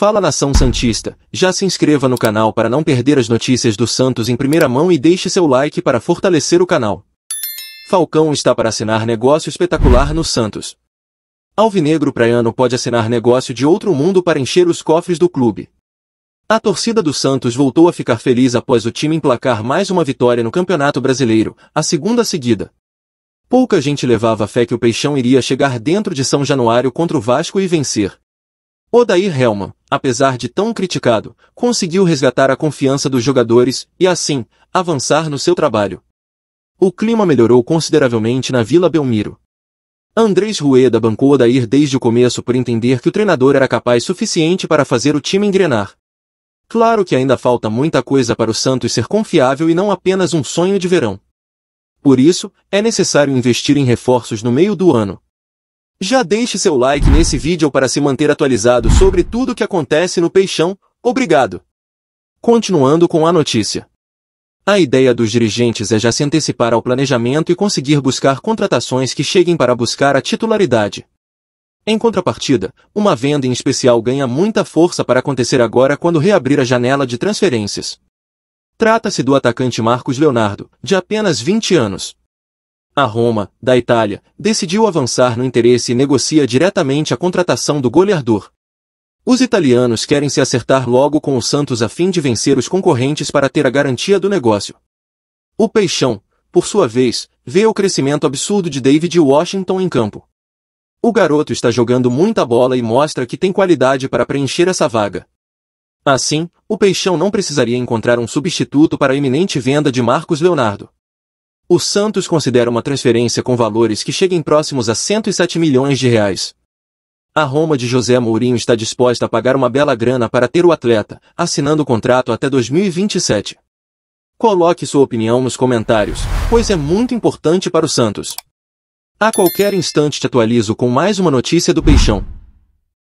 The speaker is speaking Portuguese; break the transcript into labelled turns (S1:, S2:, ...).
S1: Fala nação santista, já se inscreva no canal para não perder as notícias do Santos em primeira mão e deixe seu like para fortalecer o canal. Falcão está para assinar negócio espetacular no Santos. Alvinegro Praiano pode assinar negócio de outro mundo para encher os cofres do clube. A torcida do Santos voltou a ficar feliz após o time emplacar mais uma vitória no Campeonato Brasileiro, a segunda seguida. Pouca gente levava fé que o Peixão iria chegar dentro de São Januário contra o Vasco e vencer. Odair Helman, apesar de tão criticado, conseguiu resgatar a confiança dos jogadores e, assim, avançar no seu trabalho. O clima melhorou consideravelmente na Vila Belmiro. Andrés Rueda bancou Odair desde o começo por entender que o treinador era capaz suficiente para fazer o time engrenar. Claro que ainda falta muita coisa para o Santos ser confiável e não apenas um sonho de verão. Por isso, é necessário investir em reforços no meio do ano, já deixe seu like nesse vídeo para se manter atualizado sobre tudo o que acontece no Peixão, obrigado! Continuando com a notícia. A ideia dos dirigentes é já se antecipar ao planejamento e conseguir buscar contratações que cheguem para buscar a titularidade. Em contrapartida, uma venda em especial ganha muita força para acontecer agora quando reabrir a janela de transferências. Trata-se do atacante Marcos Leonardo, de apenas 20 anos. A Roma, da Itália, decidiu avançar no interesse e negocia diretamente a contratação do goleador. Os italianos querem se acertar logo com o Santos a fim de vencer os concorrentes para ter a garantia do negócio. O Peixão, por sua vez, vê o crescimento absurdo de David Washington em campo. O garoto está jogando muita bola e mostra que tem qualidade para preencher essa vaga. Assim, o Peixão não precisaria encontrar um substituto para a iminente venda de Marcos Leonardo. O Santos considera uma transferência com valores que cheguem próximos a 107 milhões de reais. A Roma de José Mourinho está disposta a pagar uma bela grana para ter o atleta, assinando o contrato até 2027. Coloque sua opinião nos comentários, pois é muito importante para o Santos. A qualquer instante te atualizo com mais uma notícia do Peixão.